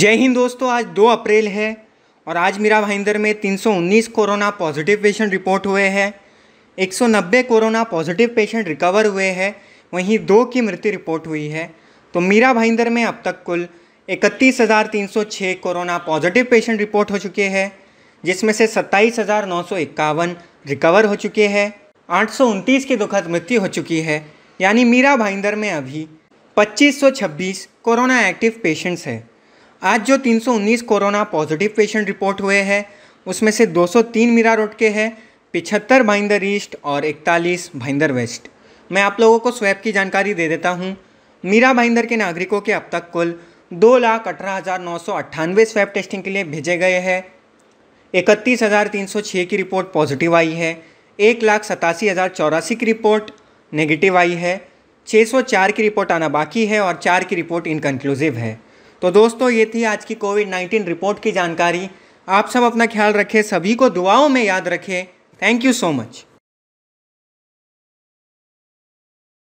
जय हिंद दोस्तों आज 2 अप्रैल है और आज मीरा भाईंदर में 319 कोरोना पॉजिटिव पेशेंट रिपोर्ट हुए हैं 190 कोरोना पॉजिटिव पेशेंट रिकवर हुए हैं वहीं दो की मृत्यु रिपोर्ट हुई है तो मीरा भाईंदर में अब तक कुल 31,306 कोरोना पॉजिटिव पेशेंट रिपोर्ट हो चुके हैं जिसमें से सत्ताईस रिकवर हो चुके हैं आठ की दुखद मृत्यु हो चुकी है यानी मीरा भाईंदर में अभी 2526 कोरोना एक्टिव पेशेंट्स हैं आज जो 319 कोरोना पॉजिटिव पेशेंट रिपोर्ट हुए हैं उसमें से 203 मीरा रोड के हैं पिछहत्तर भाइंदर ईस्ट और 41 भाइंदर वेस्ट मैं आप लोगों को स्वैप की जानकारी दे देता हूँ मीरा भाइंदर के नागरिकों के अब तक कुल दो लाख अठारह हज़ार नौ सौ अट्ठानवे स्वैप टेस्टिंग के लिए भेजे गए हैं इकतीस हज़ार तीन सौ छः की रिपोर्ट पॉजिटिव आई है एक लाख सतासी हज़ार चौरासी की रिपोर्ट नेगेटिव आई है छः सौ चार की रिपोर्ट आना बाकी है और चार की रिपोर्ट इनकन्क्लूसिव है तो दोस्तों ये थी आज की कोविड नाइन्टीन रिपोर्ट की जानकारी आप सब अपना ख्याल रखें सभी को दुआओं में याद रखें थैंक यू सो मच